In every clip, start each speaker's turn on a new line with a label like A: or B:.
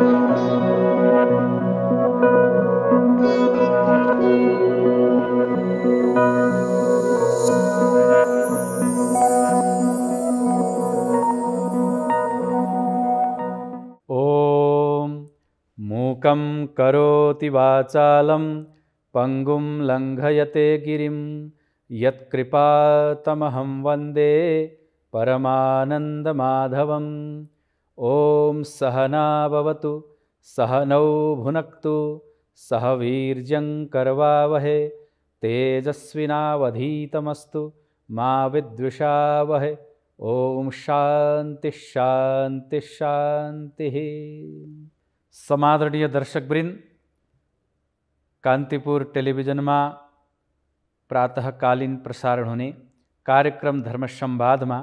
A: ॐ मूकं करोति वाचालं पङ्गुं लङ्घयते गिरिं यत्कृपातमहं वन्दे परमानन्दमाधवम् सहना भवतु सहनौ भुनक्तु सहवीर्यङकर करवावहे, तेजस्विनावधीतमस्तु, माविद्विशावहे, ओम शान्ति दर्शकवृन्द कान्तिपुर टेलिभिजनमा प्रातःकालीन प्रसारण हुने कार्यक्रम धर्मसम्वादमा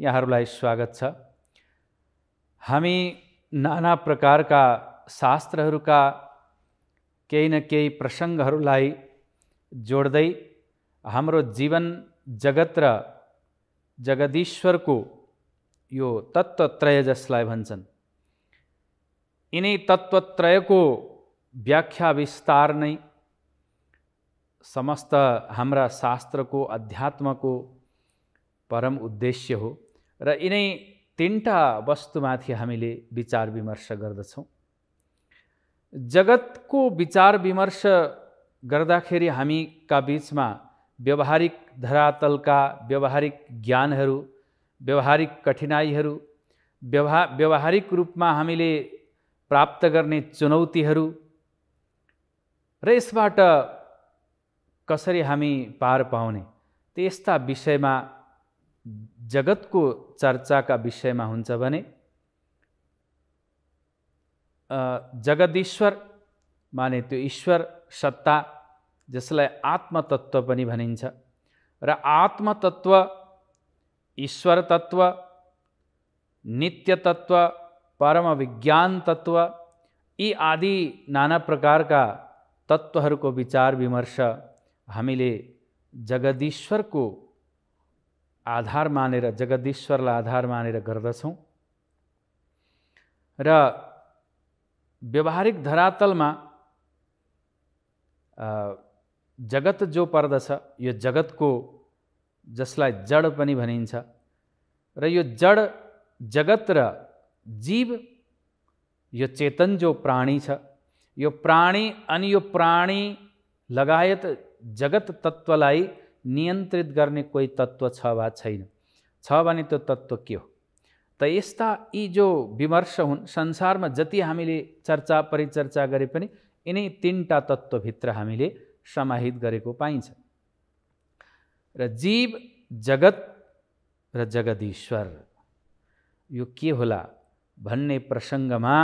A: यहाँहरूलाई स्वागत छ हामी नाना प्रकारका शास्त्रहरूका केही न केही प्रसङ्गहरूलाई जोड्दै हाम्रो जीवन जगत र जगदीश्वरको यो तत्त्वत्रय जसलाई भन्छन् यिनै तत्त्वत्रयको व्याख्या विस्तार नै समस्त हाम्रा शास्त्रको अध्यात्मको परम उद्देश्य हो र यिनै तिनवटा वस्तुमाथि हामीले विचार विमर्श गर्दछौँ जगतको विचार विमर्श गर्दाखेरि हामीका बिचमा व्यवहारिक धरातलका व्यवहारिक ज्ञानहरू व्यवहारिक कठिनाइहरू व्यवहार व्यवहारिक रूपमा हामीले प्राप्त गर्ने चुनौतीहरू र यसबाट कसरी हामी पार पाउने त्यस्ता विषयमा जगतको चर्चाका विषयमा हुन्छ भने जगदीश्वर माने त्यो ईश्वर सत्ता जसलाई आत्मतत्त्व पनि भनिन्छ र आत्मतत्त्व ईश्वर तत्त्व नित्य तत्त्व परम विज्ञान तत्त्व यी आदि नाना प्रकारका तत्त्वहरूको विचार विमर्श हामीले जगदीश्वरको आधार मानेर जगदीश्वरलाई आधार मानेर गर्दछौँ र व्यवहारिक धरातलमा जगत जो पर्दछ यो जगतको जसलाई जड पनि भनिन्छ र यो जड जगत र जीव यो चेतन जो प्राणी छ यो प्राणी अनि यो प्राणी लगायत जगत तत्त्वलाई नियन्त्रित गर्ने कोही तत्त्व छ वा छैन छ भने त्यो तत्त्व के हो त यस्ता यी जो विमर्श हुन् संसारमा जति हामीले चर्चा परिचर्चा गरे पनि यिनै तिनवटा तत्त्वभित्र हामीले समाहित गरेको पाइन्छ र जीव जगत र जगदीश्वर यो के होला भन्ने प्रसङ्गमा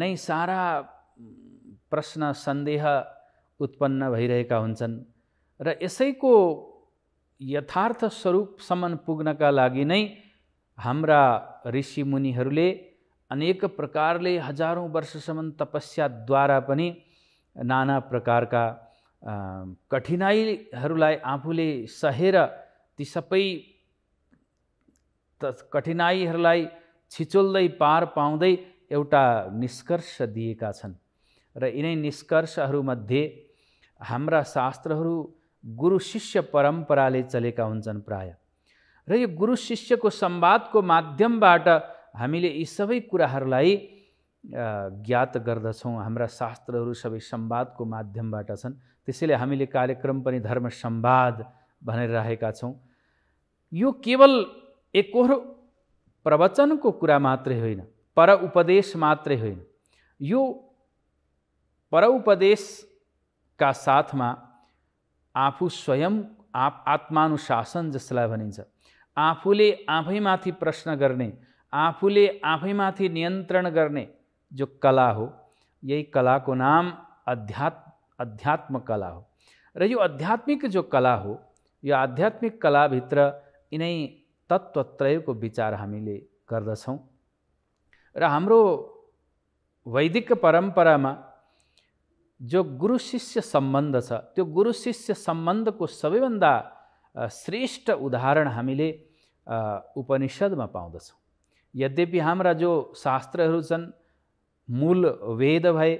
A: नै सारा प्रश्न सन्देह उत्पन्न भइरहेका हुन्छन् र यसैको यथार्थ स्वरूपसम्म पुग्नका लागि नै हाम्रा ऋषिमुनिहरूले अनेक प्रकारले हजारौँ वर्षसम्म तपस्याद्वारा पनि नाना प्रकारका कठिनाइहरूलाई आफूले सहेर ती सबै कठिनाइहरूलाई छिचोल्दै पार पाउँदै एउटा निष्कर्ष दिएका छन् र यिनै निष्कर्षहरूमध्ये हाम्रा शास्त्रहरू गुरु शिष्य परम्पराले चलेका हुन्छन् प्राय र यो गुरु शिष्यको संवादको माध्यमबाट हामीले यी सबै कुराहरूलाई ज्ञात गर्दछौँ हाम्रा शास्त्रहरू सबै संवादको माध्यमबाट छन् त्यसैले हामीले कार्यक्रम पनि धर्म सम्वाद भनेर राखेका छौँ यो केवल एकोहोरो प्रवचनको कुरा मात्रै होइन पर उपदेश मात्रै होइन यो पर उपदेशका साथमा आफू स्वयं आ आत्मानुशासन जसलाई भनिन्छ आफूले आफैमाथि प्रश्न गर्ने आफूले आफैमाथि नियन्त्रण गर्ने जो कला हो यही कलाको नाम अध्यात् अध्यात्म कला हो र यो आध्यात्मिक जो कला हो यो आध्यात्मिक कलाभित्र यिनै तत्त्वत्रयको विचार हामीले गर्दछौँ र हाम्रो वैदिक परम्परामा जो गुरु शिष्य सम्बन्ध छ त्यो गुरु शिष्य सम्बन्धको सबैभन्दा श्रेष्ठ उदाहरण हामीले उपनिषदमा पाउँदछौँ यद्यपि हाम्रा जो शास्त्रहरू छन् मूल वेद भए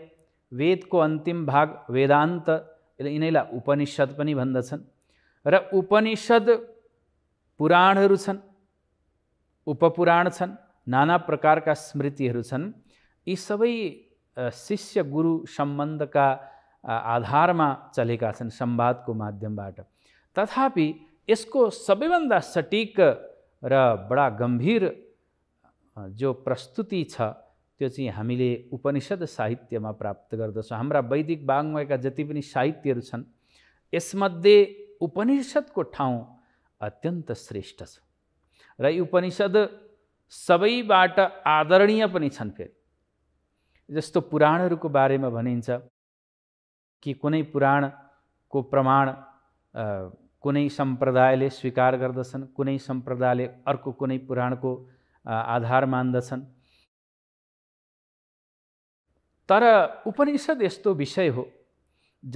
A: वेदको अन्तिम भाग वेदान्त यिनैलाई उपनिषद पनि भन्दछन् र उपनिषद पुराणहरू छन् उपपुराण छन् नाना प्रकारका स्मृतिहरू छन् यी सबै शिष्य गुरु सम्बन्धका आधारमा चलेका छन् सम्वादको माध्यमबाट तथापि यसको सबैभन्दा सटिक र बडा गम्भीर जो प्रस्तुति छ त्यो चाहिँ हामीले उपनिषद साहित्यमा प्राप्त गर्दछौँ हाम्रा वैदिक बाङ्मयका जति पनि साहित्यहरू छन् यसमध्ये उपनिषद्को ठाउँ अत्यन्त श्रेष्ठ छ र यी उपनिषद सबैबाट आदरणीय पनि छन् फेरि जस्तो पुराणहरूको बारेमा भनिन्छ कि कुनै पुराणको प्रमाण कुनै सम्प्रदायले स्वीकार गर्दछन् कुनै सम्प्रदायले अर्को कुनै पुराणको आधार मान्दछन् तर उपनिषद यस्तो विषय हो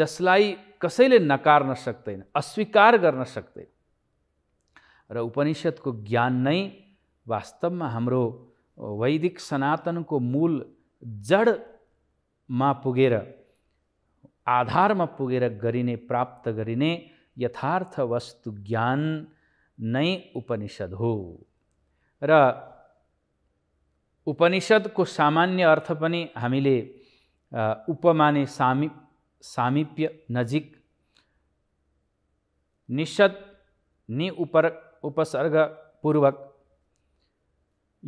A: जसलाई कसैले नकार्न सक्दैन अस्वीकार गर्न सक्दैन र उपनिषद्को ज्ञान नै वास्तवमा हाम्रो वैदिक सनातनको मूल जडमा पुगेर आधारमा पुगेर गरिने प्राप्त गरिने यथार्थ वस्तु ज्ञान नै उपनिषद हो र उपनिषद्को सामान्य अर्थ पनि हामीले उपमाने सामि सामिप्य नजिक निषद नि उपर उपसर्गपूर्वक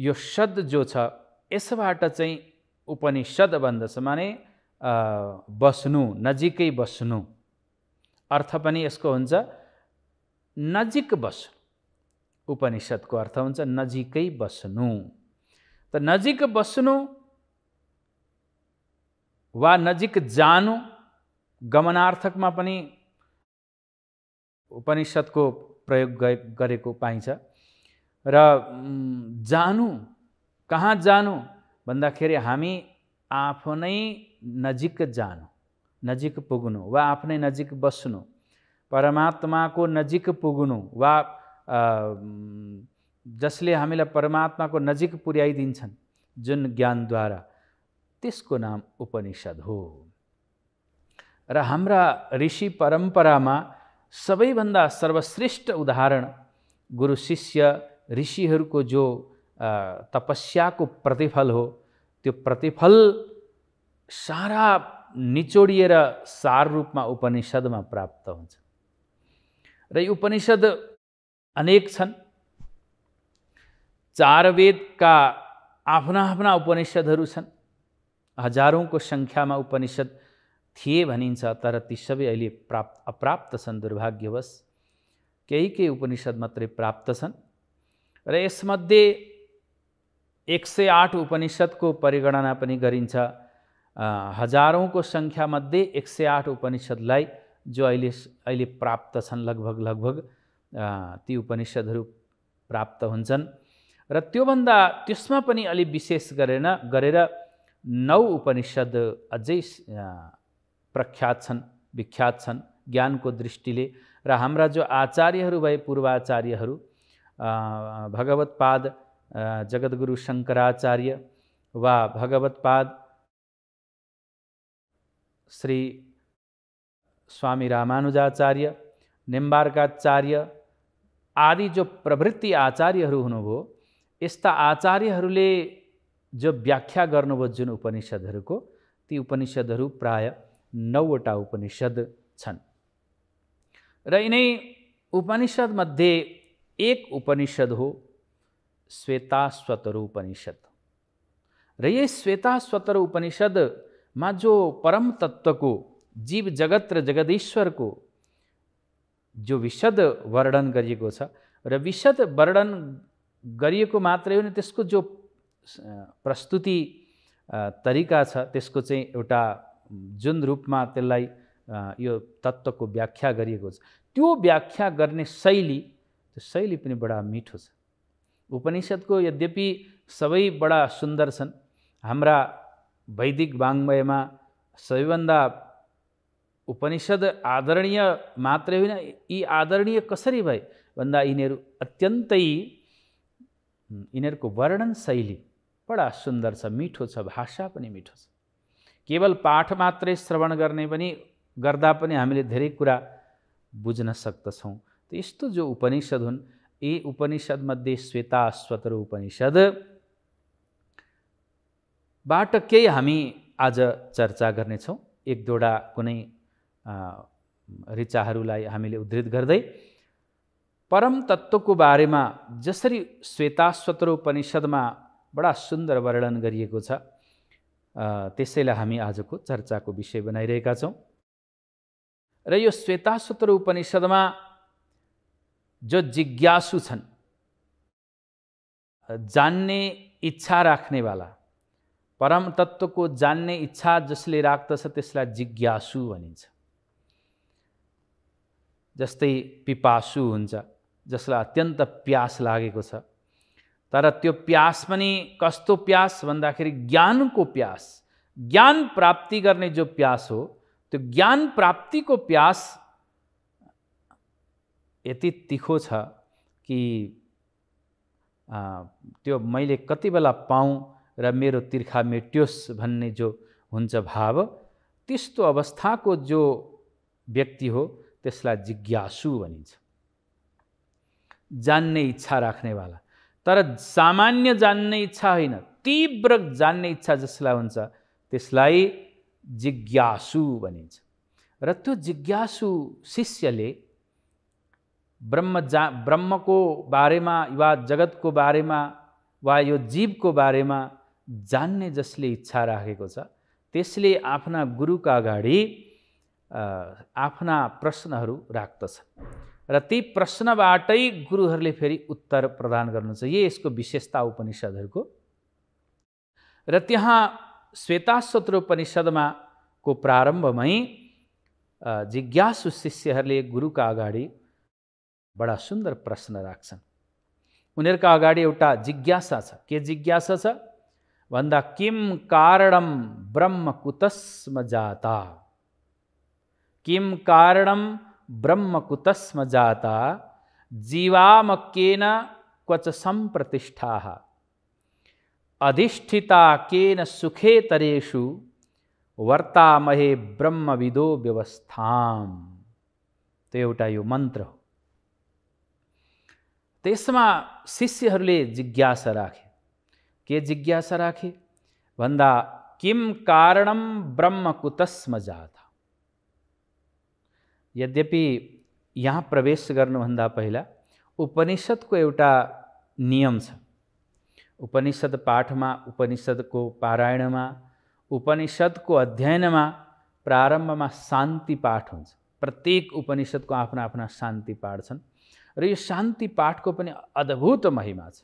A: यो शब्द जो छ यसबाट चाहिँ उपनिषद भन्दछ माने बस्नु नजिकै बस्नु अर्थ पनि यसको हुन्छ नजिक बस्नु उपनिषद्को अर्थ हुन्छ नजिकै बस्नु त नजिक बस्नु वा नजिक जानु गमनार्थकमा पनि उपनिषद्को प्रयोग गरेको पाइन्छ र जानु कहाँ जानु भन्दाखेरि हामी आफ्नै नजिक जानु नजिक पुग्नु वा आफ्नै नजिक बस्नु परमात्माको नजिक पुग्नु वा जसले हामीलाई परमात्माको नजिक पुर्याइदिन्छन् जुन ज्ञानद्वारा त्यसको नाम उपनिषद हो र हाम्रा ऋषि परम्परामा सबैभन्दा सर्वश्रेष्ठ उदाहरण गुरु शिष्य ऋषिहरूको जो तपस्याको प्रतिफल हो त्यो प्रतिफल सारा निचोडिएर सार रूपमा उपनिषदमा प्राप्त हुन्छ र यी उपनिषद अनेक छन् चार वेदका आफ्ना आफ्ना उपनिषदहरू छन् हजारौँको सङ्ख्यामा उपनिषद थिए भनिन्छ तर ती सबै अहिले प्राप्त अप्राप्त छन् दुर्भाग्यवश केही केही उपनिषद मात्रै प्राप्त छन् र यसमध्ये एक सय आठ उपनिषद्को परिगणना पनि गरिन्छ हजारौँको सङ्ख्यामध्ये एक सय आठ उपनिषद्लाई जो अहिले अहिले प्राप्त छन् लगभग लगभग ती उपनिषद्हरू प्राप्त हुन्छन् र त्योभन्दा त्यसमा पनि अलि विशेष गरेर गरेर नौ उपनिषद अझै प्रख्यात छन् विख्यात छन् ज्ञानको दृष्टिले र हाम्रा जो आचार्यहरू भए पूर्वाचार्यहरू भगवत्पाद जगद्गुरु शङ्कराचार्य वा भगवत्पाद श्री स्वामी रामानुजाचार्य निम्बार्काचार्य आदि जो प्रवृत्ति आचार्यहरू हुनुभयो यस्ता आचार्यहरूले जो व्याख्या गर्नुभयो जुन उपनिषद्हरूको ती उपनिषद्हरू प्राय नौवटा उपनिषद छन् र यिनै उपनिषद्मध्ये एक उपनिषद हो श्वेता स्वतर उपनिषद र यही श्वेता स्वतर उपनिषदमा जो परम तत्त्वको जीव जगत र जगदीश्वरको जो विशद वर्णन गरिएको छ र विशद वर्णन गरिएको मात्रै होइन त्यसको जो प्रस्तुति तरिका छ त्यसको चाहिँ एउटा जुन रूपमा त्यसलाई यो तत्त्वको व्याख्या गरिएको छ त्यो व्याख्या गर्ने शैली त्यो शैली पनि बडा मिठो छ उपनिषद्को यद्यपि सबै बडा सुन्दर छन् हाम्रा वैदिक वाङ्मयमा सबैभन्दा उपनिषद आदरणीय मात्रै होइन यी आदरणीय कसरी भए भन्दा यिनीहरू अत्यन्तै यिनीहरूको वर्णन शैली बडा सुन्दर छ मिठो छ भाषा पनि मिठो छ केवल पाठ मात्रै श्रवण गर्ने पनि गर्दा पनि हामीले धेरै कुरा बुझ्न सक्दछौँ त यस्तो जो उपनिषद हुन् यी उपनिषद मध्ये श्वेताश्वतर उपनिषदबाट केही हामी आज चर्चा गर्नेछौँ एक दुईवटा कुनै रिचाहरूलाई हामीले उद्धृत गर्दै परम तत्त्वको बारेमा जसरी श्वेताश्वतर उपनिषदमा बडा सुन्दर वर्णन गरिएको छ त्यसैलाई हामी आजको चर्चाको विषय बनाइरहेका छौँ र यो श्वेताश्वतर उपनिषदमा जो जिज्ञासु छन् जान्ने इच्छा राख्नेवाला परम तत्त्वको जान्ने इच्छा जसले राख्दछ त्यसलाई जिज्ञासु भनिन्छ जस्तै पिपासु हुन्छ जसलाई अत्यन्त प्यास लागेको छ तर त्यो प्यास पनि कस्तो प्यास भन्दाखेरि ज्ञानको प्यास ज्ञान प्राप्ति गर्ने जो प्यास हो त्यो ज्ञान प्राप्तिको प्यास यति तिखो छ कि त्यो मैले कति बेला पाऊँ र मेरो तिर्खा मेटियोस् भन्ने जो हुन्छ भाव त्यस्तो अवस्थाको जो व्यक्ति हो त्यसलाई जिज्ञासु भनिन्छ जान्ने इच्छा राख्नेवाला तर सामान्य जान्ने इच्छा होइन तीव्र जान्ने इच्छा जसलाई हुन्छ त्यसलाई जिज्ञासु भनिन्छ र त्यो जिज्ञासु शिष्यले ब्रह्म जा ब्रह्मको बारेमा वा जगतको बारेमा वा यो जीवको बारेमा जान्ने जसले इच्छा राखेको छ त्यसले आफ्ना गुरुका अगाडि आफ्ना प्रश्नहरू राख्दछ र ती प्रश्नबाटै गुरुहरूले फेरि उत्तर प्रदान गर्नुहुन्छ यही यसको विशेषता उपनिषद्हरूको र त्यहाँ श्वेताश्वत्र उपनिषदमा को प्रारम्भमै जिज्ञासु शिष्यहरूले गुरुका अगाडि बड़ा सुंदर प्रश्न राख्छन् उनीहरूको अगाडि एउटा जिज्ञासा छ के जिज्ञासा छ भन्दा किम कारणम ब्रह्म कुतस्म जाता किम कारणम ब्रह्म कुतस्म जाता जीवामकेन क्वच संप्रतिष्ठा अधिष्ठिता केन सुखेतरेषु वर्तामहे ब्रह्मविदो व्यवस्थाम त्यो एउटा यो मन्त्र हो त्यसमा शिष्यहरूले जिज्ञासा राखे के जिज्ञासा राखे भन्दा किम कारणम ब्रह्मकुतस्म जाता यद्यपि यहाँ प्रवेश गर्नुभन्दा पहिला उपनिषद्को एउटा नियम छ उपनिषद पाठमा उपनिषद्को पारायणमा उपनिषद्को अध्ययनमा प्रारम्भमा शान्ति पाठ हुन्छ प्रत्येक उपनिषद्को आफ्ना आफ्ना शान्ति पाठ छन् र यो शान्ति पाठको पनि अद्भुत महिमा छ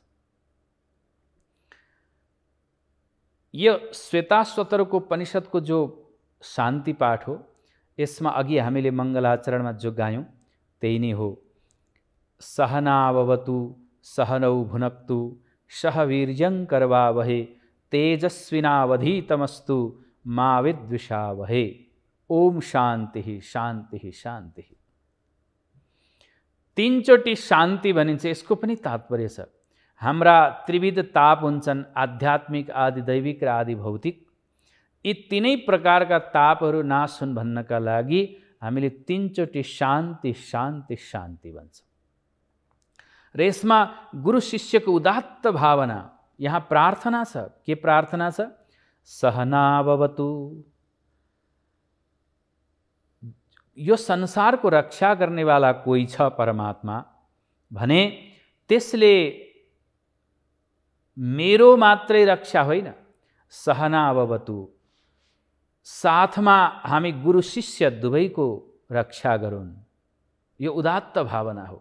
A: यो श्वेताश्वतरको उपनिषदको जो शान्ति पाठ हो यसमा अघि हामीले मङ्गलाचरणमा जो गायौँ त्यही नै हो सहनावतु सहनौ भुनक्तु सह वीर्यङ्करवावहे तेजस्विनावधीतमस्तु मा विद्विषावहे ओम शान्ति शान्ति शान्ति तिनचोटि शान्ति भनिन्छ यसको पनि तात्पर्य छ हाम्रा त्रिविध ताप हुन्छन् आध्यात्मिक आदि दैविक र आदि भौतिक यी तिनै प्रकारका तापहरू नाश हुन् भन्नका लागि हामीले तिनचोटि शान्ति शान्ति शान्ति भन्छ र यसमा गुरु शिष्यको उदात्त भावना यहाँ प्रार्थना छ के प्रार्थना छ सहनावतु यो संसारको रक्षा गर्नेवाला कोही छ परमात्मा भने त्यसले मेरो मात्रै रक्षा होइन सहना अवतु साथमा हामी गुरु शिष्य दुवैको रक्षा गरौँ यो उदात्त भावना हो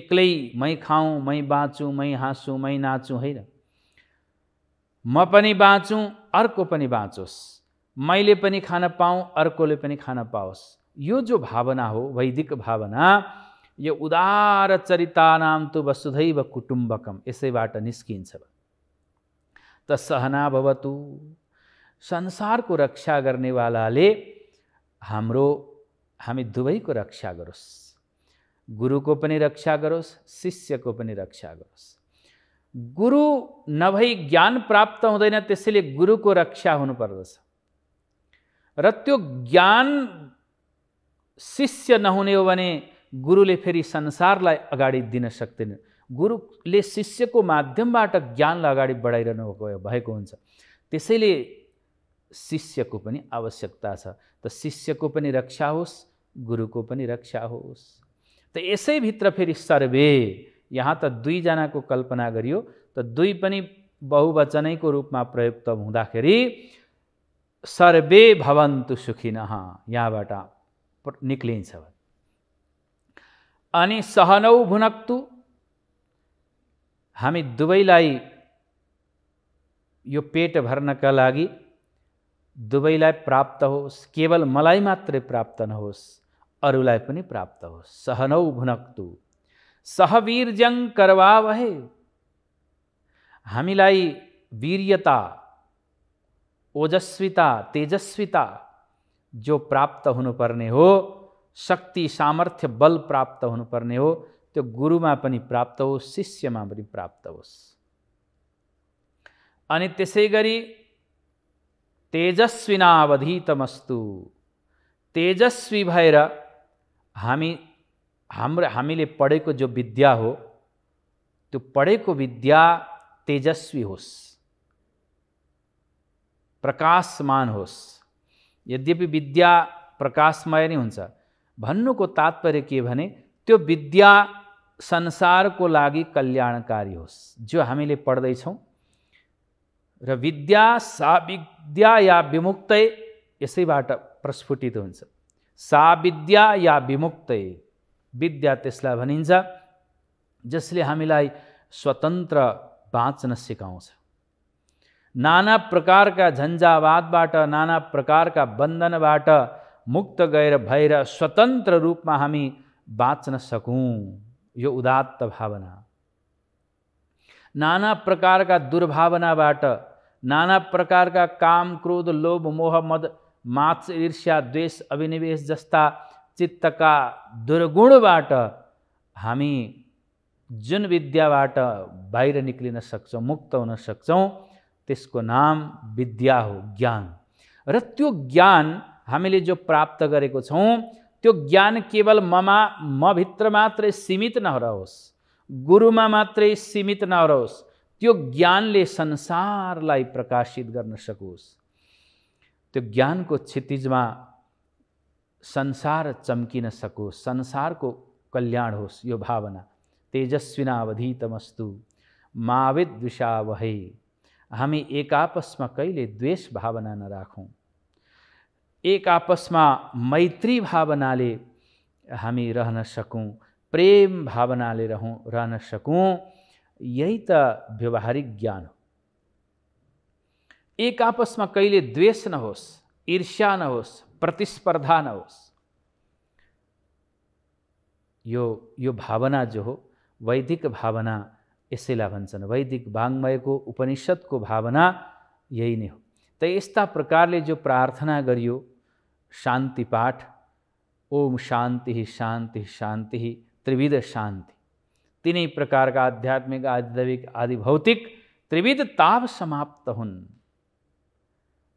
A: एक्लै मै खाउँ मै बाँचु मै हाँसु मै नाचुँ होइन म पनि बाँचु अर्को पनि बाँचोस् मैले पनि खान पाऊँ अर्कोले पनि खान पाओस् यो जो भावना हो वैदिक भावना यो उदार चरिता नाम तु वसुधैव कुटुम्बकम यसैबाट निस्किन्छ त सहना भवतु संसारको रक्षा गर्नेवालाले हाम्रो हामी दुवैको रक्षा गरोस् गुरुको पनि रक्षा गरोस् शिष्यको पनि रक्षा गरोस् गुरु नभई ज्ञान प्राप्त हुँदैन त्यसैले गुरुको रक्षा हुनुपर्दछ र त्यो ज्ञान शिष्य नहुने हो भने गुरुले फेरि संसारलाई अगाडि दिन सक्दैन गुरुले शिष्यको माध्यमबाट ज्ञानलाई अगाडि बढाइरहनु भएको हुन्छ त्यसैले शिष्यको पनि आवश्यकता छ त शिष्यको पनि रक्षा होस् गुरुको पनि रक्षा होस् त यसैभित्र फेरि सर्वे यहाँ त दुईजनाको कल्पना गरियो त दुई पनि बहुवचनैको रूपमा प्रयुक्त हुँदाखेरि सर्वे भवन्तु सुखिन यहाँबाट નીકળે સવાલ અને हमी ભુનક્તુ दुबईलाई यो पेट का लागि दुबईलाई प्राप्त होस् केवल मलाई मत्र प्राप्त नहोस् अरुला पनि प्राप्त हो सहनौ भुनक्तु करवा करवावहे हमीलाई वीर्यता ओजस्विता तेजस्विता जो प्राप्त हुनुपर्ने हो शक्ति सामर्थ्य बल प्राप्त हुनुपर्ने हो त्यो गुरुमा पनि प्राप्त होस् शिष्यमा पनि प्राप्त होस् अनि त्यसै गरी तेजस्विनावधितमस्तु तेजस्वी भएर हामी हाम्रो हामीले पढेको जो विद्या हो त्यो पढेको विद्या तेजस्वी होस् प्रकाशमान होस् यद्यपि विद्या प्रकाशमय नै हुन्छ भन्नुको तात्पर्य के भने त्यो विद्या संसारको लागि कल्याणकारी होस् जो हामीले पढ्दैछौँ र विद्या सा विद्या या विमुक्तै यसैबाट प्रस्फुटित हुन्छ सा विद्या या विमुक्तै विद्या त्यसलाई भनिन्छ जसले हामीलाई स्वतन्त्र बाँच्न सिकाउँछ नाना प्रकारका झन्झावादबाट नाना प्रकारका बन्धनबाट मुक्त गएर भएर स्वतन्त्र रूपमा हामी बाँच्न सकौँ यो उदात्त भावना नाना प्रकारका दुर्भावनाबाट नाना प्रकारका काम क्रोध लोभ मोह मद माच ईर्ष्या द्वेष अभिनिवेश जस्ता चित्तका दुर्गुणबाट हामी जुन विद्याबाट बाहिर निक्लिन सक्छौँ मुक्त हुन सक्छौँ त्यसको नाम विद्या हो ज्ञान र त्यो ज्ञान हामीले जो प्राप्त गरेको छौँ त्यो ज्ञान केवल ममा मभित्र मात्रै सीमित नरहोस् गुरुमा मात्रै सीमित नरहोस् त्यो ज्ञानले संसारलाई प्रकाशित गर्न सकोस् त्यो ज्ञानको क्षितिजमा संसार चम्किन सकोस् संसारको कल्याण होस् यो भावना तेजस्विना अवधितमस्तु माविद्विषावहे हामी एक आपसमा कहिले द्वेष भावना नराखौँ एक आपसमा मैत्री भावनाले हामी रहन सकौँ प्रेम भावनाले रहौँ रहन सकौँ यही त व्यवहारिक ज्ञान हो एक आपसमा कहिले द्वेष नहोस् ईर्ष्या नहोस् प्रतिस्पर्धा नहोस् यो यो भावना जो हो वैदिक भावना यसैलाई भन्छन् वैदिक उपनिषद को भावना यही नहीं हो त तो यस्ता प्रकारले जो प्रार्थना गरियो शान्ति पाठ ओम शान्ति शान्ति शान्ति त्रिविध शान्ति तिनै प्रकारका आध्यात्मिक आध्यात्मिक आदि भौतिक त्रिविध ताप समाप्त हुन्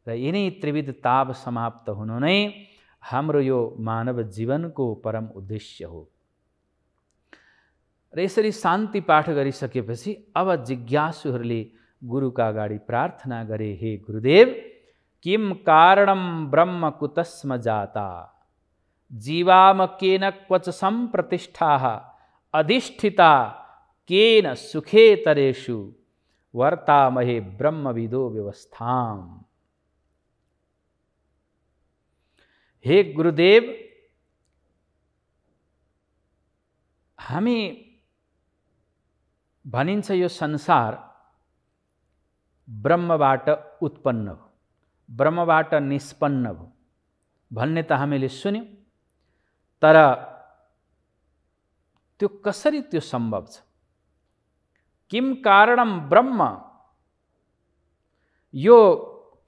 A: र तो यिनै त्रिविध ताप समाप्त हुनु नै हाम्रो यो मानव जीवनको परम उद्देश्य हो र शांति पाठ कर सके अब गुरु का अगाडि प्रार्थना करे हे गुरुदेव किम कारणम ब्रह्म कुतस्म जाता जीवाम केन क्वच संप्रतिष्ठा अधिष्ठिता केन सुखे तरेशु वर्तामहे ब्रह्मविदो व्यवस्थाम हे गुरुदेव हमें भनिन्छ यो संसार ब्रह्मबाट उत्पन्न हो ब्रह्मबाट निष्पन्न हो भन्ने त हामीले सुन्यौँ तर त्यो कसरी त्यो सम्भव छ किम कारणम ब्रह्म यो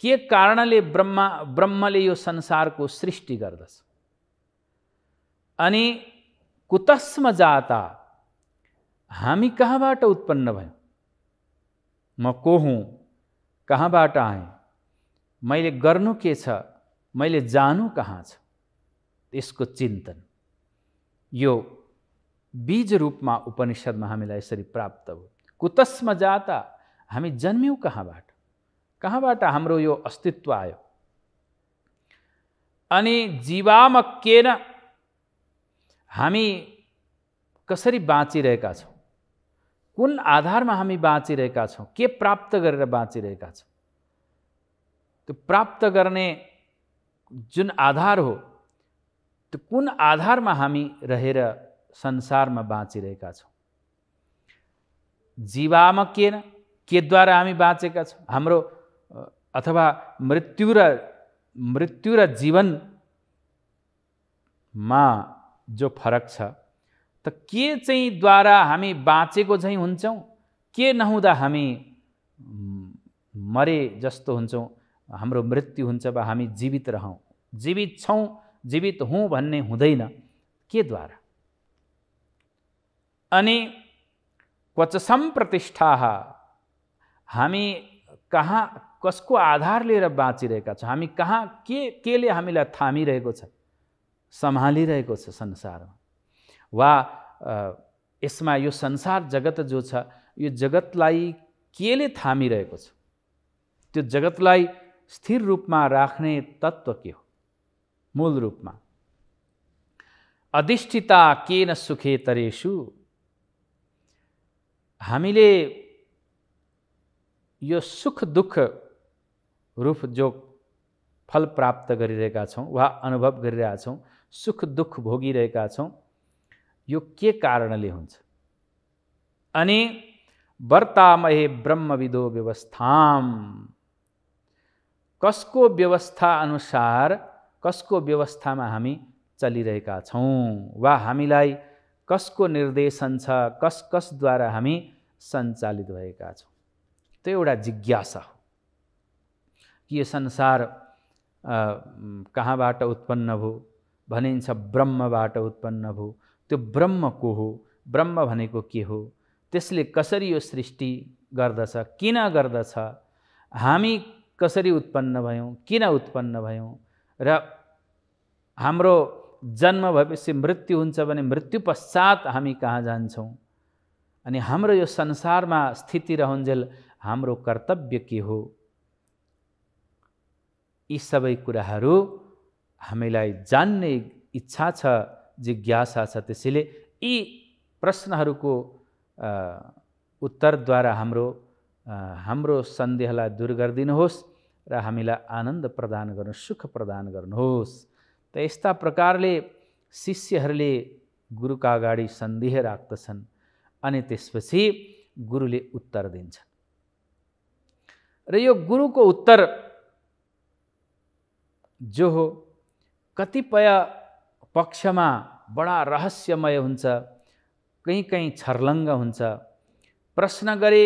A: के कारणले ब्रह्म ब्रह्मले यो संसारको सृष्टि गर्दछ अनि कुतस्म जाता हामी कहाँबाट उत्पन्न भयौँ म को हुँ कहाँबाट आएँ मैले गर्नु के छ मैले जानु कहाँ छ त्यसको चिन्तन यो बीज रूपमा उपनिषदमा हामीलाई यसरी प्राप्त हो कुतस्म जाता हामी जन्म्यौँ कहाँबाट कहाँबाट हाम्रो यो अस्तित्व आयो अनि जीवामक्केन हामी कसरी बाँचिरहेका छौँ कुन आधारमा हामी बाँचिरहेका छौँ के प्राप्त गरेर बाँचिरहेका छौँ त्यो प्राप्त गर्ने जुन आधार हो त्यो कुन आधारमा हामी रहेर संसारमा बाँचिरहेका छौँ जीवामा के न केद्वारा हामी बाँचेका छौँ हाम्रो अथवा मृत्यु र मृत्यु र जीवनमा जो फरक छ त के चाहिँ द्वारा हामी बाँचेको झैँ हुन्छौँ के नहुँदा हामी मरे जस्तो हुन्छौँ हाम्रो मृत्यु हुन्छ वा हामी जीवित रहौँ जीवित छौँ जीवित हुँ भन्ने हुँदैन के द्वारा अनि क्वचसम प्रतिष्ठा हामी कहाँ कसको आधार लिएर बाँचिरहेका छौँ हामी कहाँ के केले हामीलाई थामिरहेको छ सम्हालिरहेको छ संसारमा वा यसमा यो संसार जगत जो छ यो जगतलाई केले थामिरहेको छ त्यो जगतलाई स्थिर रूपमा राख्ने तत्त्व के हो मूल रूपमा अधिष्ठिता के न सुखे तरेसु हामीले यो सुख दुःख रूप जो फल प्राप्त गरिरहेका छौँ वा अनुभव गरिरहेका छौँ सुख दुःख भोगिरहेका छौँ यो के कारणले हुन्छ अनि वर्तामहे ब्रह्मविदो व्यवस्थाम कसको व्यवस्था अनुसार कसको व्यवस्थामा हामी चलिरहेका छौँ वा हामीलाई कसको निर्देशन छ कस कसद्वारा हामी सञ्चालित भएका छौँ त्यो एउटा जिज्ञासा हो कि यो संसार कहाँबाट उत्पन्न भयो भनिन्छ ब्रह्मबाट उत्पन्न भयो त्यो ब्रह्म को हो ब्रह्म भनेको के हो त्यसले कसरी यो सृष्टि गर्दछ किन गर्दछ हामी कसरी उत्पन्न भयौँ किन उत्पन्न भयौँ र हाम्रो जन्म भएपछि मृत्यु हुन्छ भने मृत्यु पश्चात हामी कहाँ जान्छौँ अनि हाम्रो यो संसारमा स्थिति रहन्जेल हाम्रो कर्तव्य के हो यी सबै कुराहरू हामीलाई जान्ने इच्छा छ जिज्ञासा छ त्यसैले यी प्रश्नहरूको उत्तरद्वारा हाम्रो हाम्रो सन्देहलाई दूर गरिदिनुहोस् र हामीलाई आनन्द प्रदान गर्नु सुख प्रदान गर्नुहोस् त यस्ता प्रकारले शिष्यहरूले गुरुका अगाडि सन्देह राख्दछन् अनि त्यसपछि गुरुले उत्तर दिन्छन् र यो गुरुको उत्तर जो हो कतिपय पक्षमा बडा रहस्यमय हुन्छ कहीँ कहीँ छर्लङ्ग हुन्छ प्रश्न गरे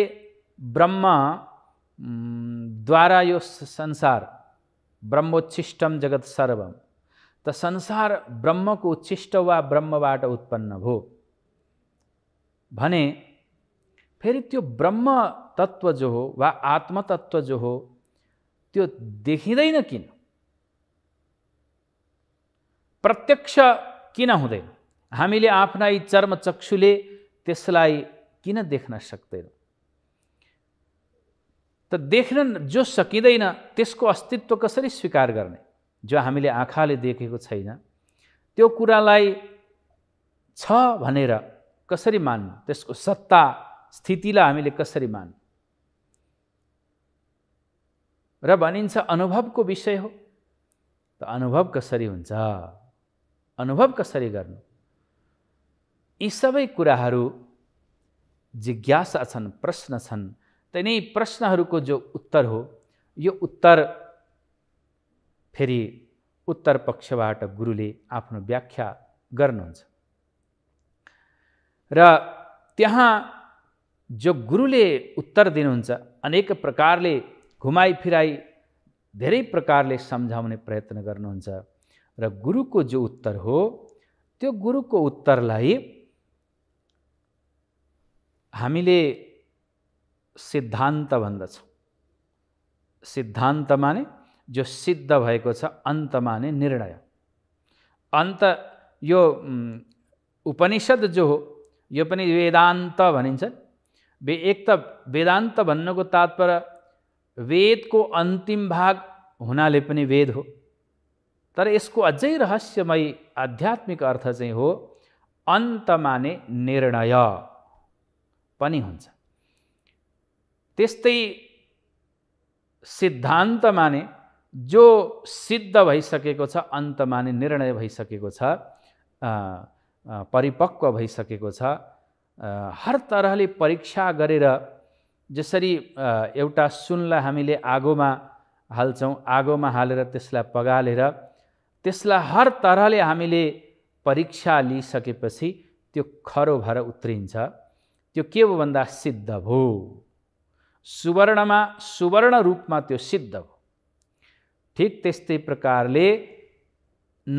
A: ब्रह्म द्वारा यो संसार ब्रह्मोच्छिष्टम जगत सर्वम त संसार ब्रह्मको उच्छिष्ट वा ब्रह्मबाट उत्पन्न भयो भने फेरि त्यो ब्रह्म तत्त्व जो हो वा आत्मतत्त्व जो हो त्यो देखिँदैन किन प्रत्यक्ष किन हुँदैन हामीले आफ्ना यी चर्मचक्षुले त्यसलाई किन देख्न सक्दैन त देख्न जो सकिँदैन त्यसको अस्तित्व कसरी स्वीकार गर्ने जो हामीले आँखाले देखेको छैन त्यो कुरालाई छ भनेर कसरी मान्नु त्यसको सत्ता स्थितिलाई हामीले कसरी मान्नु र भनिन्छ अनुभवको विषय हो त अनुभव कसरी हुन्छ अनुभव कसरी गर्नु यी सबै कुराहरू जिज्ञासा छन् प्रश्न छन् तिनै प्रश्नहरूको जो उत्तर हो यो उत्तर फेरि उत्तर पक्षबाट गुरुले आफ्नो व्याख्या गर्नुहुन्छ र त्यहाँ जो गुरुले उत्तर दिनुहुन्छ अनेक प्रकारले फिराई धेरै प्रकारले सम्झाउने प्रयत्न गर्नुहुन्छ र गुरुको जो उत्तर हो त्यो गुरुको उत्तरलाई हामीले सिद्धान्त भन्दछौँ सिद्धान्त माने जो सिद्ध भएको छ अन्त माने निर्णय अन्त यो उपनिषद जो हो यो पनि वेदान्त भनिन्छ वे एक त वेदान्त भन्नुको तात्पर्य वेदको अन्तिम भाग हुनाले पनि वेद हो तर यसको अझै रहस्यमय आध्यात्मिक अर्थ चाहिँ हो अन्त माने निर्णय पनि हुन्छ त्यस्तै सिद्धान्त माने जो सिद्ध भइसकेको छ अन्त माने निर्णय भइसकेको छ परिपक्व भइसकेको छ हर तरहले परीक्षा गरेर जसरी एउटा सुनलाई हामीले आगोमा हाल्छौँ आगोमा हालेर त्यसलाई पगालेर त्यसलाई हर तरहले हामीले परीक्षा लिइसकेपछि त्यो खरो भएर उत्रिन्छ त्यो के हो भन्दा सिद्ध भयो सुवर्णमा सुवर्ण रूपमा त्यो सिद्ध भयो ठिक त्यस्तै प्रकारले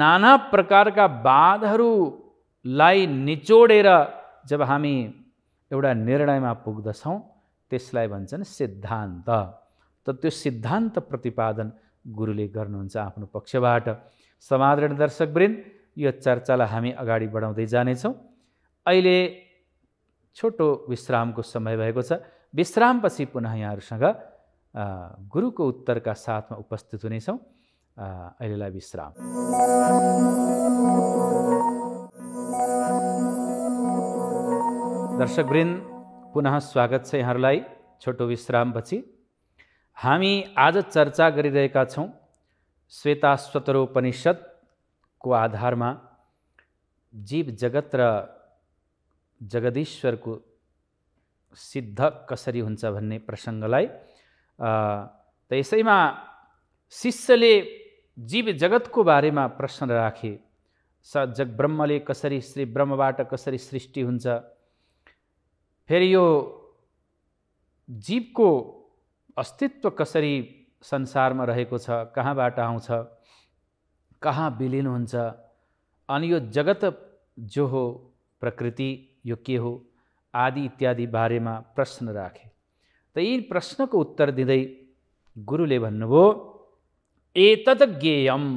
A: नाना प्रकारका बाधहरूलाई निचोडेर जब हामी एउटा निर्णयमा पुग्दछौँ त्यसलाई भन्छन् सिद्धान्त त त्यो सिद्धान्त प्रतिपादन गुरुले गर्नुहुन्छ आफ्नो पक्षबाट समादरण दर्शकवृन्द यो चर्चालाई हामी अगाडि बढाउँदै जानेछौँ अहिले छोटो विश्रामको समय भएको छ विश्रामपछि पुनः यहाँहरूसँग गुरुको उत्तरका साथमा उपस्थित हुनेछौँ अहिलेलाई विश्राम दर्शकवृन्द पुनः स्वागत छ यहाँहरूलाई छोटो विश्रामपछि हामी आज चर्चा गरिरहेका छौँ श्वेताश्वतरोपनिषद्को आधारमा जीव जगत र जगदीश्वरको सिद्ध कसरी हुन्छ भन्ने प्रसङ्गलाई त यसैमा शिष्यले जीव जगतको बारेमा प्रश्न राखे स जग ब्रह्मले कसरी श्री ब्रह्मबाट कसरी सृष्टि हुन्छ फेरि यो जीवको अस्तित्व कसरी संसारमा रहेको छ कहाँबाट आउँछ कहाँ विलिन हुन्छ अनि यो जगत जो हो प्रकृति यो के हो आदि इत्यादि बारेमा प्रश्न राखे त यी प्रश्नको उत्तर दिँदै गुरुले भन्नुभयो एतद् ज्ञेयम्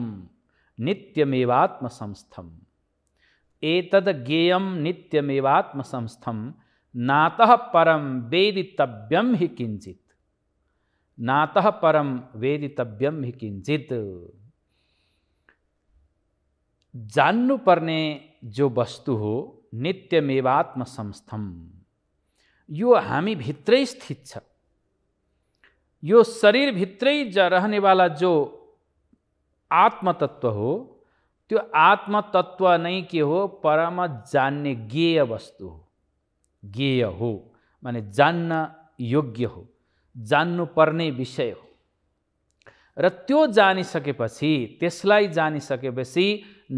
A: नित्यमेवात्म संस्थम ज्ञेयम् नित्यमेवात्मसंस्थम् नित्यमेवात्म नातः परम वेदितव्यम हि किञ्चित् नातः परम वेदितव्यं हि किञ्चित् जान्नु पर्ने जो वस्तु हो नित्यमेवात्मसंस्थम् यो हामी भित्रै स्थित छ यो शरीरभित्रै रहनेवाला जो आत्मतत्त्व हो त्यो आत्मतत्त्व नै के हो परम जान्ने ज्ञेय वस्तु हो ज्ञेय हो माने जान्न योग्य हो जान्नुपर्ने विषय हो र त्यो जानिसकेपछि त्यसलाई जानिसकेपछि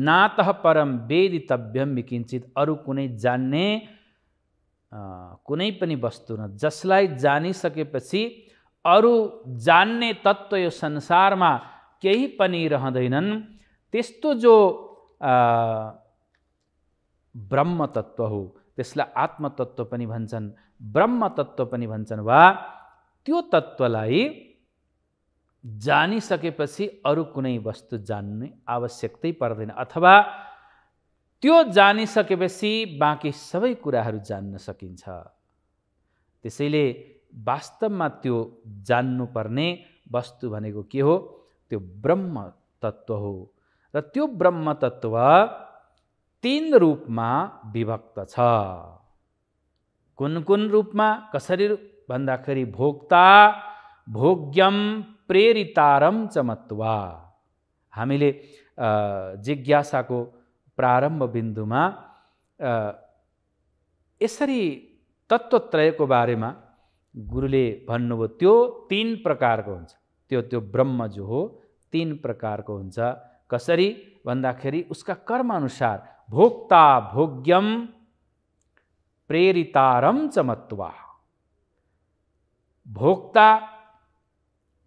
A: नात परम वेदितव्यम किञ्चित अरू कुनै जान्ने कुनै पनि वस्तु न जसलाई जानिसकेपछि अरू जान्ने तत्त्व यो संसारमा केही पनि रहँदैनन् त्यस्तो जो ब्रह्मतत्त्व हो त्यसलाई आत्मतत्त्व पनि भन्छन् ब्रह्मतत्त्व पनि भन्छन् वा त्यो तत्त्वलाई जानिसकेपछि अरू कुनै वस्तु जान्ने आवश्यकतै पर्दैन अथवा त्यो जानिसकेपछि बाँकी सबै कुराहरू जान्न सकिन्छ त्यसैले वास्तवमा त्यो जान्नुपर्ने वस्तु भनेको के हो त्यो ब्रह्म तत्त्व हो र त्यो ब्रह्म तत्त्व तिन रूपमा विभक्त छ कुन कुन रूपमा कसरी भन्दाखेरि भोक्ता भोग्यम प्रेरितारम चमत्वा हामीले जिज्ञासाको प्रारम्भ बिन्दुमा यसरी तत्त्वत्रयको बारेमा गुरुले भन्नुभयो त्यो तिन प्रकारको हुन्छ त्यो त्यो ब्रह्म जो हो तिन प्रकारको हुन्छ कसरी भन्दाखेरि उसका कर्मअनुसार भोक्ता भोग्यम प्रेरितारम चमत्वा भोक्ता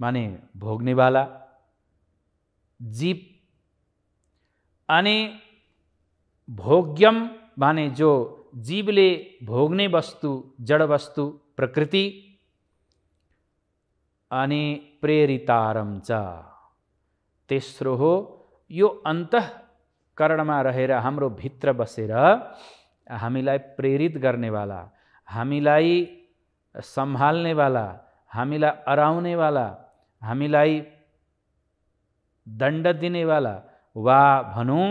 A: माने भोग्नेवाला जीव अनि भोग्यम माने जो जीवले भोग्ने वस्तु जड वस्तु प्रकृति अनि प्रेरितारम च तेस्रो हो यो अन्तकरणमा रहेर हाम्रो भित्र बसेर हामीलाई प्रेरित गर्नेवाला हामीलाई सम्हाल्नेवाला हामीलाई अराउनेवाला हामीलाई दण्ड दिनेवाला वा भनौँ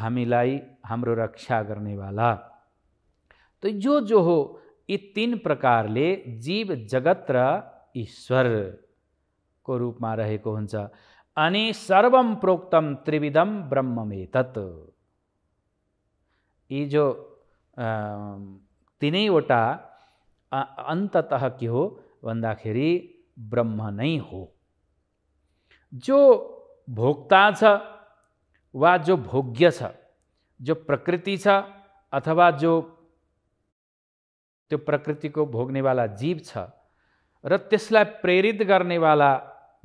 A: हामीलाई हाम्रो रक्षा गर्नेवाला तो जो जो हो यी तिन प्रकारले जीव जगत र ईश्वरको रूपमा रहेको हुन्छ अनि सर्वम प्रोक्तम त्रिविधम ब्रह्ममेतत् यी जो तिनैवटा अन्ततः के हो भन्दाखेरि ब्रह्म नै हो जो भोक्ता छ वा जो भोग्य छ जो प्रकृति छ अथवा जो त्यो प्रकृतिको भोग्नेवाला जीव छ र त्यसलाई प्रेरित गर्नेवाला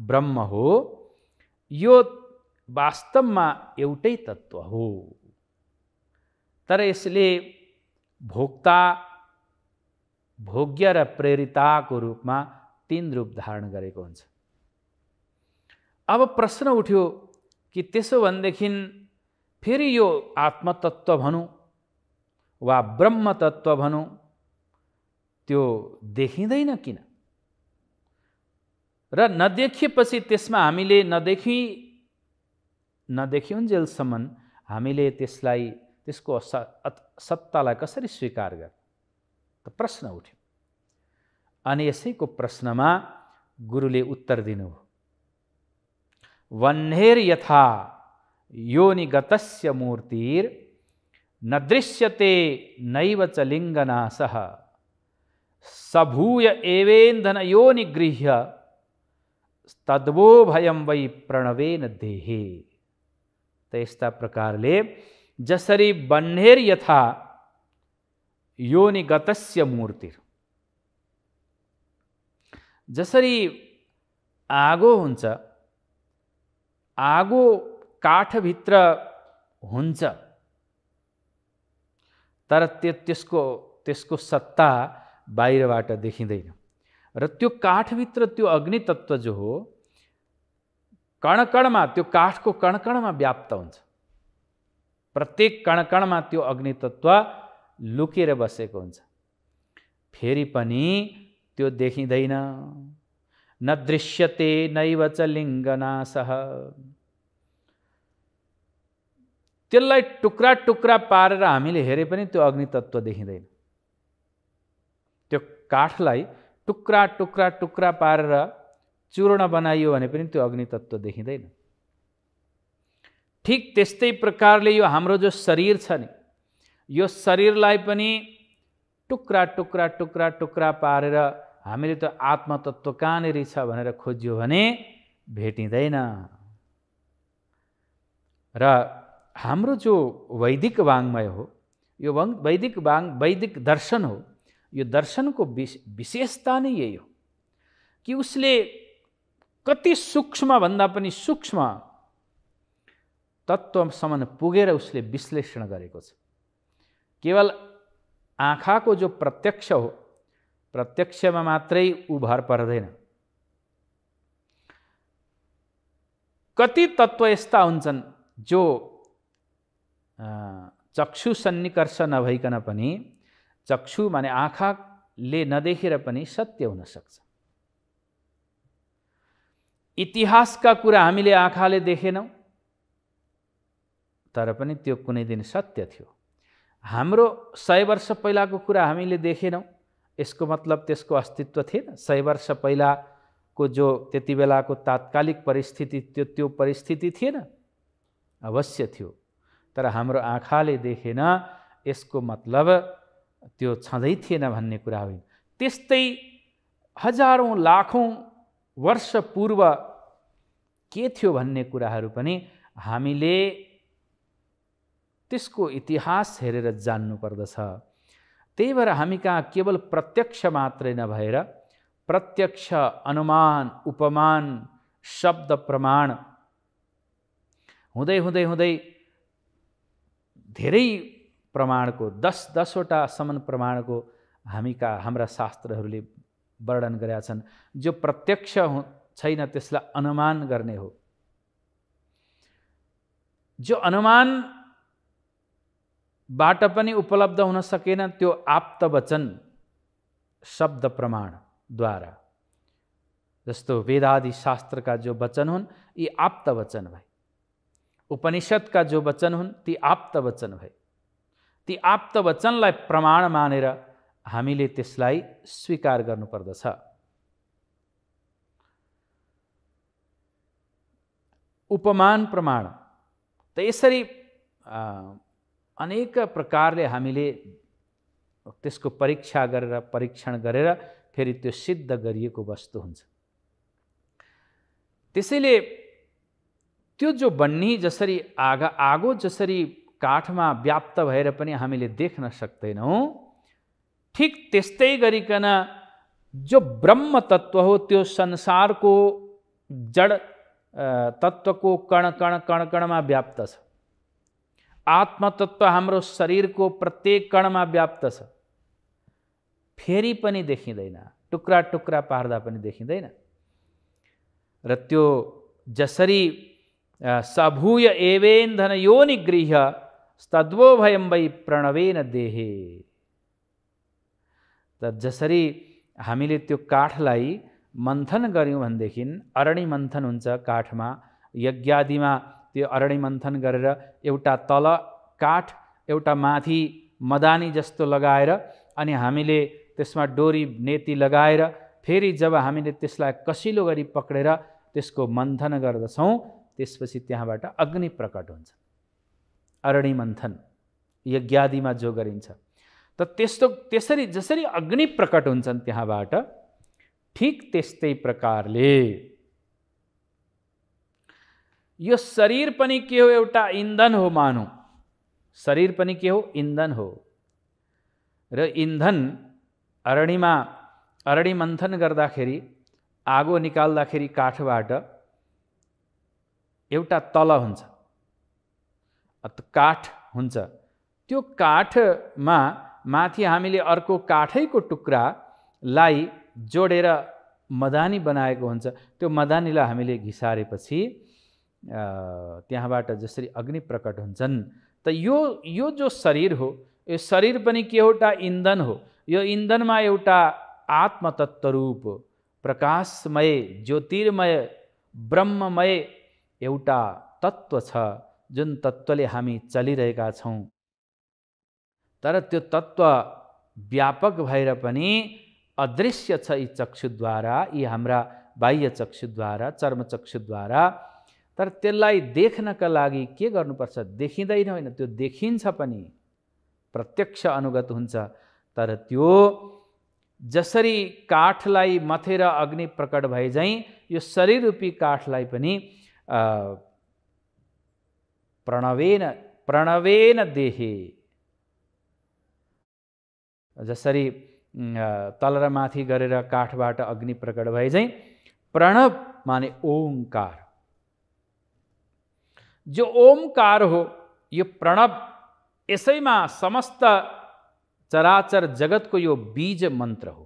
A: ब्रह्म हो यो वास्तवमा एउटै तत्त्व हो तर यसले भोक्ता भोग्य र प्रेरिताको रूपमा तिन रूप धारण गरेको हुन्छ अब प्रश्न उठ्यो कि त्यसो भनेदेखि फेरि यो आत्मतत्त्व भनौँ वा ब्रह्मतत्त्व भनौँ त्यो देखिँदैन किन र नदेखिएपछि त्यसमा हामीले नदेखि नदेखिउन्जेलसम्म हामीले त्यसलाई त्यसको सत्तालाई कसरी स्वीकार गर्ने त तो प्रश्न उठ्यो अनि यसैको प्रश्नमा गुरुले उत्तर दिनुभयो वह्नेर यथा योनिगत मूर्तिर न दृश्यते नैव च लिङ्गनासः सभूय एवेन्धन योनिगृह्य तद्वोभयं वै प्रणवेन देहे त तो यस्ता प्रकारले जसरी बन्नेर यथा योनिगतस्य मूर्ति जसरी आगो हुन्छ आगो काठभित्र हुन्छ तर त्यो त्यसको त्यसको सत्ता बाहिरबाट देखिँदैन र त्यो काठभित्र त्यो अग्नि तत्त्व जो हो कणकणमा त्यो काठको कणकणमा व्याप्त हुन्छ प्रत्येक कणकणमा त्यो अग्नि तत्त्व लुकेर बसेको हुन्छ फेरि पनि त्यो देखिँदैन न दृश्यते नैव च लिङ्गनाशः त्यसलाई टुक्रा टुक्रा पारेर हामीले हेरे पनि त्यो अग्नि तत्त्व देखिँदैन त्यो काठलाई टुक्रा टुक्रा टुक्रा पारेर चूर्ण बनाइयो भने पनि त्यो अग्नि तत्त्व देखिँदैन ठिक त्यस्तै प्रकारले यो हाम्रो जो शरीर छ नि यो शरीरलाई पनि टुक्रा टुक्रा टुक्रा टुक्रा पारेर हामीले त्यो आत्मतत्त्व कहाँनिर छ भनेर खोज्यो भने भेटिँदैन र हाम्रो जो वैदिक वाङ्मय हो यो वङ वैदिक वाङ वैदिक दर्शन हो यो दर्शनको विश विशेषता नै यही हो कि उसले कति सूक्ष्मभन्दा पनि सूक्ष्म तत्त्वसम्म पुगेर उसले विश्लेषण गरेको छ केवल आँखाको जो प्रत्यक्ष हो प्रत्यक्षमा मात्रै ऊ भर पर्दैन कति तत्त्व यस्ता हुन्छन् जो चक्षु सन्निकर्ष नभइकन पनि चक्षु माने आँखाले नदेखेर पनि सत्य हुनसक्छ इतिहासका कुरा हामीले आँखाले देखेनौँ तर पनि त्यो कुनै दिन सत्य थियो हाम्रो सय वर्ष पहिलाको कुरा हामीले देखेनौँ यसको मतलब त्यसको अस्तित्व थिएन सय वर्ष पहिलाको जो त्यति बेलाको तात्कालिक परिस्थिति त्यो त्यो परिस्थिति थिएन अवश्य थियो तर हाम्रो आँखाले देखेन यसको मतलब त्यो छँदै थिएन भन्ने कुरा होइन त्यस्तै हजारौँ लाखौँ वर्ष पूर्व के थियो भन्ने कुराहरू पनि हामीले त्यसको इतिहास हेरेर जान्नुपर्दछ त्यही भएर हामी कहाँ केवल प्रत्यक्ष मात्रै नभएर प्रत्यक्ष अनुमान उपमान शब्द प्रमाण हुँदै हुँदै हुँदै धेरै प्रमाणको दस दसवटा समन प्रमाणको हामीका हाम्रा शास्त्रहरूले वर्णन गरेका छन् जो प्रत्यक्ष छैन त्यसलाई अनुमान गर्ने हो जो अनुमान बाट पनि उपलब्ध हुन सकेन त्यो आप्तवचन शब्द प्रमाणद्वारा जस्तो वेदादि शास्त्रका जो वचन हुन् यी आप्त वचन भए उपनिषद्का जो वचन हुन् ती आप्त वचन भए ती आप्त वचनलाई प्रमाण मानेर हामीले त्यसलाई स्वीकार गर्नुपर्दछ उपमान प्रमाण त यसरी अनेक प्रकारले हामीले त्यसको परीक्षा गरेर परीक्षण गरेर फेरि त्यो सिद्ध गरिएको वस्तु हुन्छ त्यसैले त्यो जो बन्नी जसरी आग आगो जसरी काठमा व्याप्त भएर पनि हामीले देख्न सक्दैनौँ ठिक त्यस्तै गरिकन जो ब्रह्म तत्त्व हो त्यो संसारको जड तत्त्वको कण कण कण कणमा व्याप्त छ आत्मतत्व हाम्रो शरीरको प्रत्येक कणमा व्याप्त छ फेरि पनि देखिँदैन टुक्रा टुक्रा पार्दा पनि देखिँदैन र त्यो जसरी सभूय एवेन्धन योनि गृह तद्वो भयम वै प्रणवेन देहे त जसरी हामीले त्यो काठलाई मन्थन गऱ्यौँ भनेदेखि अरणी मन्थन हुन्छ काठमा यज्ञादिमा त्यो अरणी मन्थन गरेर एउटा तल काठ एउटा माथि मदानी जस्तो लगाएर अनि हामीले त्यसमा डोरी नेती लगाएर फेरि जब हामीले त्यसलाई कसिलो गरी पक्रेर त्यसको मन्थन गर्दछौँ त्यसपछि त्यहाँबाट अग्नि प्रकट हुन्छ अरणी मन्थन यज्ञादिमा जो गरिन्छ त त्यस्तो त्यसरी जसरी अग्नि प्रकट हुन्छन् त्यहाँबाट ठिक त्यस्तै प्रकारले यो शरीर पनि के हो एउटा इन्धन हो मानौ शरीर पनि के हो इन्धन हो र इन्धन अरणीमा अरणी मन्थन गर्दाखेरि आगो निकाल्दाखेरि काठबाट एउटा तल हुन्छ काठ हुन्छ त्यो काठमा माथि हामीले अर्को काठैको टुक्रालाई जोडेर मदानी बनाएको हुन्छ त्यो मदानीलाई हामीले घिसारेपछि त्यहाँबाट जसरी अग्नि प्रकट हुन्छन् त यो यो जो शरीर हो यो शरीर पनि के एउटा इन्धन हो यो इन्धनमा एउटा आत्मतत्त्वरूप प्रकाशमय ज्योतिर्मय ब्रह्ममय एउटा तत्त्व छ जुन तत्त्वले हामी चलिरहेका छौँ तर त्यो तत्त्व व्यापक भएर पनि अदृश्य छ यी चक्षुद्वारा यी हाम्रा बाह्य चक्षुद्वारा चर्मचक्षुद्वारा तर त्यसलाई देख्नका लागि के गर्नुपर्छ देखिँदैन होइन त्यो देखिन्छ पनि प्रत्यक्ष अनुगत हुन्छ तर त्यो जसरी काठलाई मथेर अग्नि प्रकट भए झैँ यो शरीर रूपी काठलाई पनि प्रणवेन प्रणवेन देहे जसरी तल र माथि गरेर काठबाट अग्नि प्रकट भए झैँ प्रणव माने ओङ्कार जो ओमकार हो ये प्रणव इस समस्त चराचर जगत को यो बीज मंत्र हो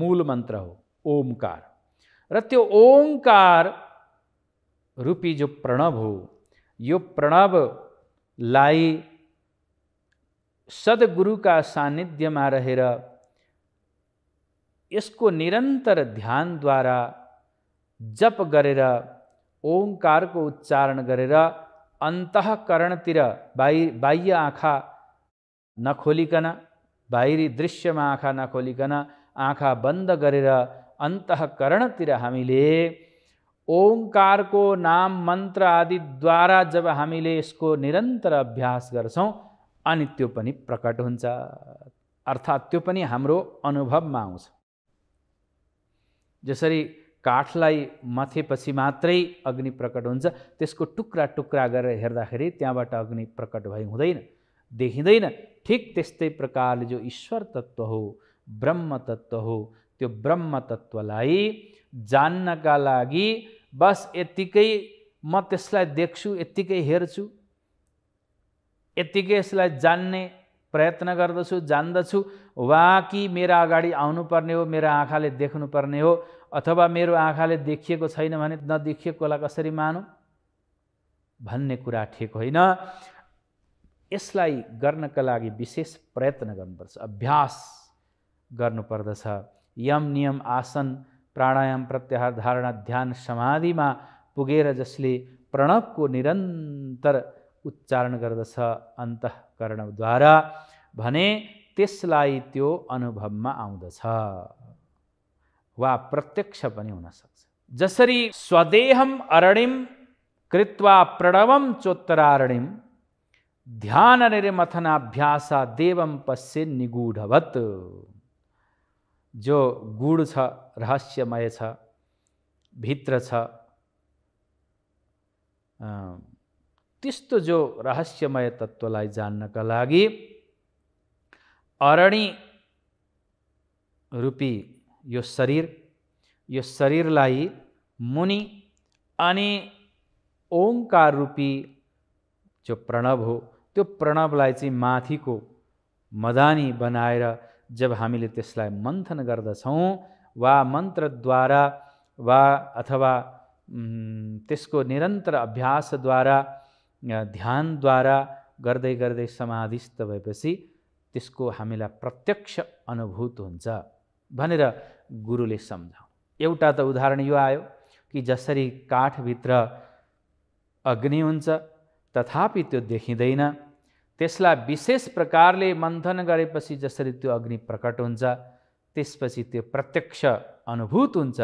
A: मूल मंत्र हो ओंकार रो ओंकार रूपी जो प्रणव हो यो प्रणव लाई का सानिध्य में रहे इसको निरंतर ध्यान द्वारा जप करें ओङ्कारको उच्चारण गरेर अन्तःकरणतिर बाहि बाह्य आँखा नखोलिकन बाहिरी दृश्यमा आँखा नखोलिकन आँखा बन्द गरेर अन्तःकरणतिर हामीले ओङ्कारको नाम मन्त्र आदिद्वारा जब हामीले यसको निरन्तर अभ्यास गर्छौँ अनि त्यो पनि प्रकट हुन्छ अर्थात् त्यो पनि हाम्रो अनुभवमा आउँछ जसरी काठलाई मथेपछि मात्रै अग्नि प्रकट हुन्छ त्यसको टुक्रा टुक्रा गरेर हेर्दाखेरि त्यहाँबाट अग्नि प्रकट भए हुँदैन देखिँदैन ठिक त्यस्तै प्रकारले जो ईश्वर तत्त्व हो ब्रह्म तत्त्व हो त्यो ब्रह्म तत्त्वलाई जान्नका लागि बस यत्तिकै म त्यसलाई देख्छु यत्तिकै हेर्छु यत्तिकै यसलाई जान्ने प्रयत्न गर्दछु जान्दछु वा कि मेरा अगाडि आउनुपर्ने हो मेरा आँखाले देख्नुपर्ने हो अथवा मेरो आँखाले देखिएको छैन भने नदेखिएकोलाई कसरी मानु भन्ने कुरा ठिक होइन यसलाई गर्नका लागि विशेष प्रयत्न गर्नुपर्छ अभ्यास गर्नुपर्दछ यम नियम आसन प्राणायाम प्रत्याहार धारणा ध्यान समाधिमा पुगेर जसले प्रणवको निरन्तर उच्चारण गर्दछ अन्तकरणद्वारा भने त्यसलाई त्यो अनुभवमा आउँदछ वा प्रत्यक्ष पनि हुनसक्छ जसरी स्वदेहम अरणिम कृत्वा प्रणवम चोत्तरारणिम ध्यान निर्मथनाभ्यास देवम पश्य निगूढवत जो गुढ छ रहस्यमय छ भित्र छ त्यस्तो जो रहस्यमय तत्त्वलाई जान्नका लागि अरणी रूपी यो शरीर यो शरीरलाई मुनि अनि ओङ्कार रूपी जो प्रणव हो त्यो प्रणवलाई चाहिँ माथिको मदानी बनाएर जब हामीले त्यसलाई मन्थन गर्दछौँ वा मन्त्रद्वारा वा अथवा त्यसको निरन्तर अभ्यासद्वारा ध्यानद्वारा गर्दै गर्दै समाधिस्थ भएपछि त्यसको हामीलाई प्रत्यक्ष अनुभूत हुन्छ भनेर गुरुले सम्झाउ एउटा त उदाहरण यो आयो कि जसरी काठभित्र अग्नि हुन्छ तथापि त्यो देखिँदैन त्यसलाई विशेष प्रकारले मन्थन गरेपछि जसरी त्यो अग्नि प्रकट हुन्छ त्यसपछि त्यो प्रत्यक्ष अनुभूत हुन्छ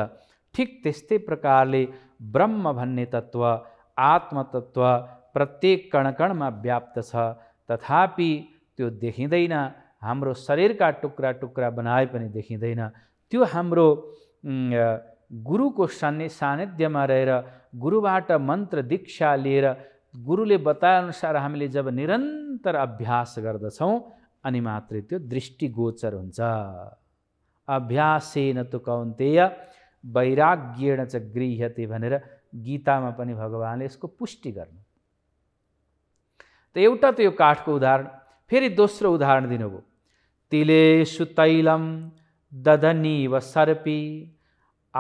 A: ठिक त्यस्तै प्रकारले ब्रह्म भन्ने तत्त्व आत्मतत्त्व प्रत्येक कणकणमा व्याप्त छ तथापि त्यो देखिँदैन हाम्रो शरीरका टुक्रा टुक्रा बनाए पनि देखिँदैन त्यो हाम्रो गुरुको सान्ने सानिध्यमा रहेर गुरुबाट मन्त्र दीक्षा लिएर गुरुले बताएअनुसार हामीले जब निरन्तर अभ्यास गर्दछौँ अनि मात्रै त्यो दृष्टिगोचर हुन्छ अभ्यासेन तु कौन्तेय वैराग्येण च गृह्यते भनेर गीतामा पनि भगवान्ले यसको पुष्टि गर्नु त एउटा त यो काठको उदाहरण फेरि दोस्रो उदाहरण दिनुभयो तिलेषु तैलम दधनीव सर्पी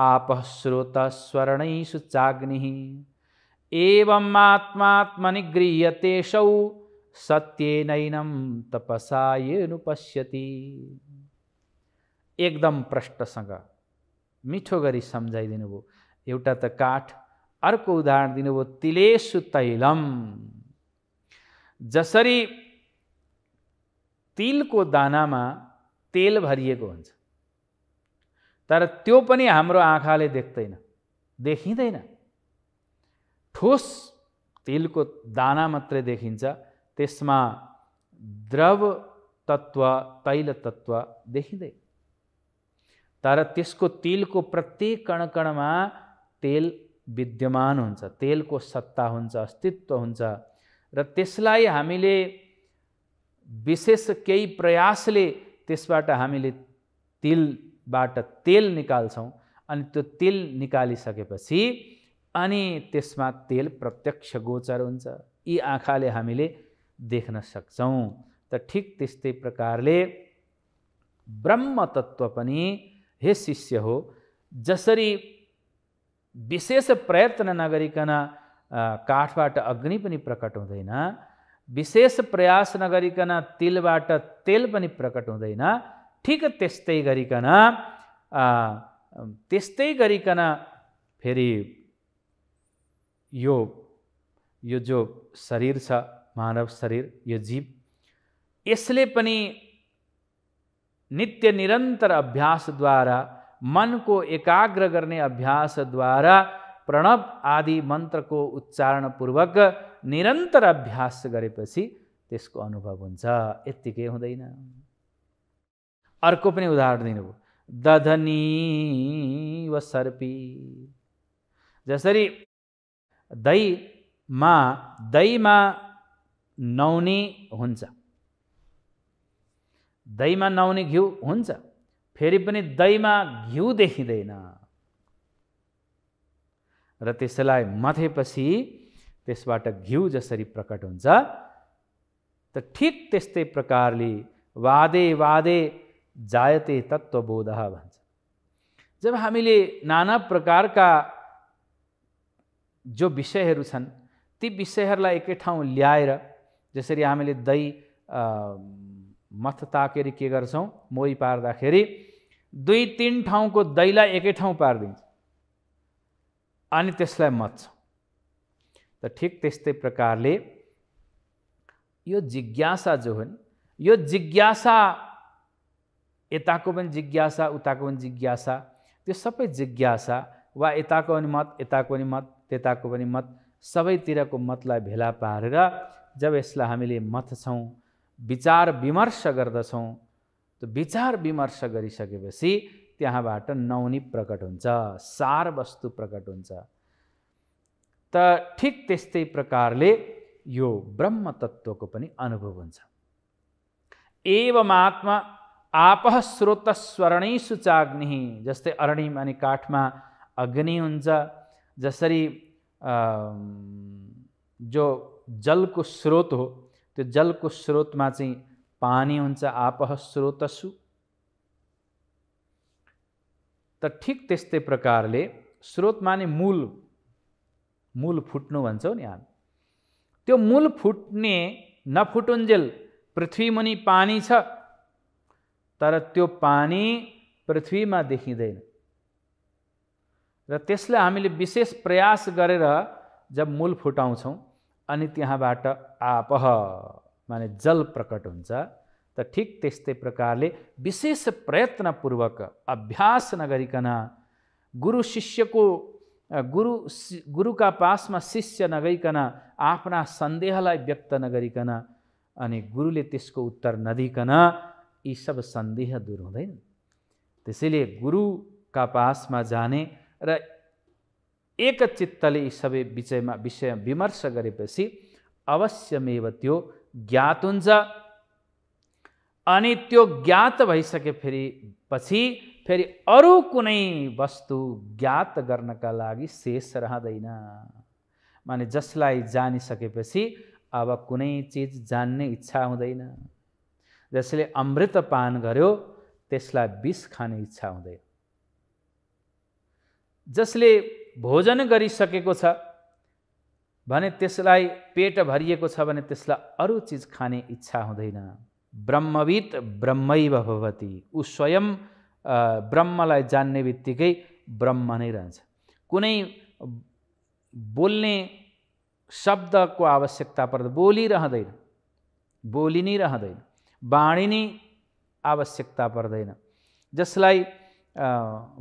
A: आपः श्रोतः स्वर्णैषु चाग्निः एवम् आत्मात्मनिगृह्यतेषौ सत्येनैनं तपसा एकदम प्रष्टसँग मिठो गरी सम्झाइदिनु भयो एउटा त काठ अर्को उदाहरण दिनुभयो तिलेसु तैलम जसरी तिलको दानामा तेल भरिएको हुन्छ तर त्यो पनि हाम्रो आँखाले देख्दैन देखिँदैन ठोस तिलको दाना मात्रै देखिन्छ त्यसमा द्रव तत्त्व तैल तत्त्व देखिँदैन तर त्यसको तिलको प्रत्येक कण कणमा तेल विद्यमान हुन्छ तेलको सत्ता हुन्छ अस्तित्व हुन्छ र त्यसलाई हामीले विशेष केही प्रयासले त्यसबाट हामीले तिल बाट तेल निकाल्छौँ अनि त्यो तेल निकालिसकेपछि अनि त्यसमा तेल प्रत्यक्ष गोचर हुन्छ यी आँखाले हामीले देख्न सक्छौँ त ठिक त्यस्तै प्रकारले ब्रह्म तत्त्व पनि हे शिष्य हो जसरी विशेष प्रयत्न नगरिकन काठबाट अग्नि पनि प्रकट हुँदैन विशेष प्रयास नगरिकन तिलबाट तेल पनि प्रकट हुँदैन ठिक त्यस्तै गरिकन त्यस्तै गरिकन फेरि यो यो जो शरीर छ मानव शरीर यो जीव यसले पनि नित्य निरन्तर अभ्यासद्वारा मनको एकाग्र गर्ने अभ्यासद्वारा प्रणव आदि मन्त्रको उच्चारणपूर्वक निरन्तर अभ्यास गरेपछि त्यसको अनुभव हुन्छ यत्तिकै हुँदैन अर्को पनि उदाहरण दिनुभयो दधनी वा सर्पी जसरी दहीमा दहीमा नौनी हुन्छ दहीमा नौनी घिउ हुन्छ फेरि पनि दहीमा घिउ देखिँदैन र त्यसलाई मथेपछि त्यसबाट घिउ जसरी प्रकट हुन्छ त ठिक त्यस्तै प्रकारले वादे वादे जायते तत्त्वबोध भन्छ जब हामीले नाना प्रकारका जो विषयहरू छन् ती विषयहरूलाई एकै ठाउँ ल्याएर जसरी हामीले दही मथ ताकेर के गर्छौँ मोही पार्दाखेरि दुई तिन ठाउँको दहीलाई एकै ठाउँ पारिदिन्छ अनि त्यसलाई मत्छ त ठिक त्यस्तै प्रकारले यो जिज्ञासा जो हुन् यो जिज्ञासा यताको पनि जिज्ञासा उताको पनि जिज्ञासा त्यो सबै जिज्ञासा वा यताको पनि मत यताको पनि मत त्यताको पनि मत सबैतिरको मतलाई भेला पारेर जब यसलाई हामीले मत छौँ विचार विमर्श गर्दछौँ त्यो विचार विमर्श गरिसकेपछि त्यहाँबाट नौनी प्रकट हुन्छ सार वस्तु प्रकट हुन्छ त ठिक त्यस्तै प्रकारले यो ब्रह्म तत्त्वको पनि अनुभव हुन्छ एवमात्मा आप स्रोत स्वर्णैसु सुचाग्नि जस्तै अरणी अनि काठमा अग्नि हुन्छ जसरी जो जलको स्रोत हो त्यो जलको स्रोतमा चाहिँ पानी हुन्छ आप स्रोतसु त ठिक त्यस्तै प्रकारले स्रोत माने मूल मूल फुट्नु भन्छौँ नि हामी त्यो मूल फुट्ने नफुटुन्जेल पृथ्वीमुनि पानी छ तर त्यो पानी पृथ्वीमा देखिँदैन र त्यसलाई हामीले विशेष प्रयास गरेर जब मूल फुटाउँछौँ अनि त्यहाँबाट आपह माने जल प्रकट हुन्छ त ठिक त्यस्तै प्रकारले विशेष प्रयत्नपूर्वक अभ्यास नगरिकन गुरु शिष्यको गुरु गुरुका पासमा शिष्य नगइकन आफ्ना सन्देहलाई व्यक्त नगरिकन अनि गुरुले त्यसको उत्तर नदिकन यी सब सन्देह दूर हुँदैन त्यसैले गुरुका पासमा जाने र एकचित्तले यी सबै विषयमा विषय विमर्श गरेपछि अवश्यमेव त्यो ज्ञात हुन्छ अनि त्यो ज्ञात भइसके फेरि पछि फेरि अरू कुनै वस्तु ज्ञात गर्नका लागि शेष रहँदैन माने जसलाई जानिसकेपछि अब कुनै चिज जान्ने इच्छा हुँदैन जसले अमृत पान गर्यो त्यसलाई विष खाने इच्छा हुँदैन जसले भोजन गरिसकेको छ भने त्यसलाई पेट भरिएको छ भने त्यसलाई अरू चिज खाने इच्छा हुँदैन ब्रह्मविद ब्रह्मैव भवती ऊ स्वयं ब्रह्मलाई जान्ने बित्तिकै ब्रह्म नै रहन्छ कुनै बोल्ने शब्दको आवश्यकता पर्दा बोलिरहँदैन बोलिनै नै रहँदैन नै आवश्यकता पर्दैन जसलाई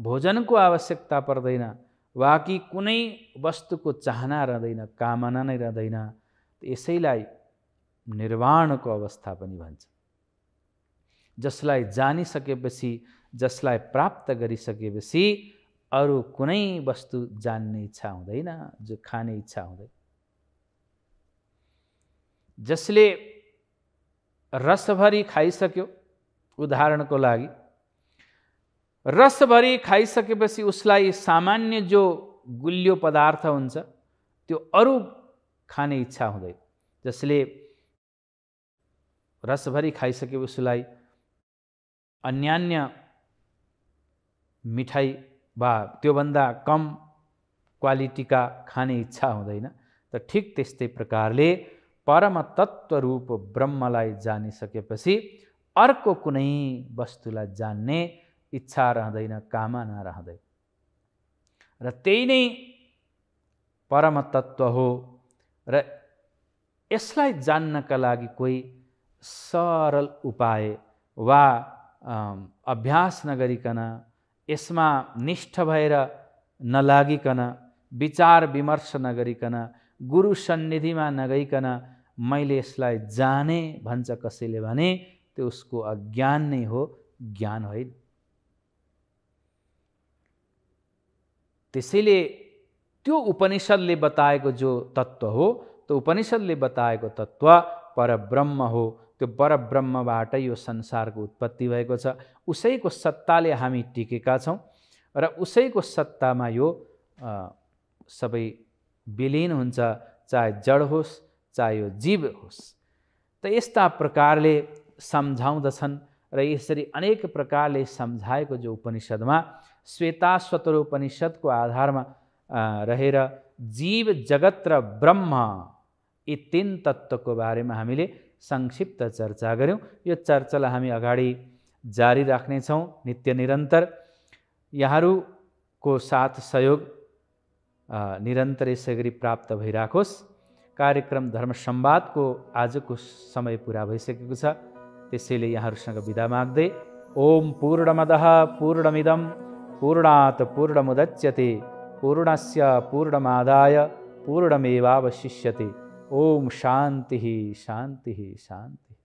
A: भोजनको आवश्यकता पर्दैन वा कि कुनै वस्तुको चाहना रहँदैन कामना नै रहँदैन यसैलाई निर्वाणको अवस्था पनि भन्छ जसलाई जानिसकेपछि जसलाई प्राप्त गरिसकेपछि अरू कुनै वस्तु जान्ने इच्छा हुँदैन जो खाने इच्छा हुँदैन जसले रसभरि खाइसक्यो उदाहरणको लागि रसभरि खाइसकेपछि उसलाई सामान्य जो गुलियो पदार्थ हुन्छ त्यो अरू खाने इच्छा हुँदैन जसले रसभरि खाइसकेपछि उसलाई अन्यान्य मिठाई वा त्योभन्दा कम क्वालिटीका खाने इच्छा हुँदैन त ठिक त्यस्तै प्रकारले परम रूप ब्रह्मलाई जानिसकेपछि अर्को कुनै वस्तुलाई जान्ने इच्छा रहँदैन कामना रहँदैन र त्यही नै परमतत्त्व हो र यसलाई जान्नका लागि कोही सरल उपाय वा अभ्यास नगरिकन यसमा निष्ठ भएर नलागिकन विचार विमर्श नगरिकन गुरु सन्निधिमा नगइकन मैले यसलाई जाने भन्छ कसैले भने त्यो उसको अज्ञान नै हो ज्ञान होइन त्यसैले त्यो उपनिषद्ले बताएको जो तत्त्व हो त्यो उपनिषद्ले बताएको तत्त्व परब्रह्म हो त्यो परब्रह्मबाट यो संसारको उत्पत्ति भएको छ उसैको सत्ताले हामी टिकेका छौँ र उसैको सत्तामा यो सबै विलिन हुन्छ चाहे जड होस् चाहे यो जीव होस् त यस्ता प्रकारले सम्झाउँदछन् र यसरी अनेक प्रकारले सम्झाएको जो उपनिषद्मा श्वेताश्वतर उपनिषद्को आधारमा रहेर जीव जगत र ब्रह्म यी तिन तत्त्वको बारेमा हामीले संक्षिप्त चर्चा गऱ्यौँ यो चर्चालाई हामी अगाडि जारी राख्नेछौँ नित्य निरन्तर यहाँहरूको साथ सहयोग निरन्तर यसै गरी प्राप्त भइराखोस् कार्यक्रम धर्म सम्वादको आजको समय पुरा भइसकेको छ त्यसैले यहाँहरूसँग विदा माग्दै ओम पूर्णमद पूर्णमिदम पूर्णात पूर्णमुदच्यते पूर्णस्य पूर्णमादाय पूर्णमेवावशिष्यते ओम शान्ति शान्ति शान्ति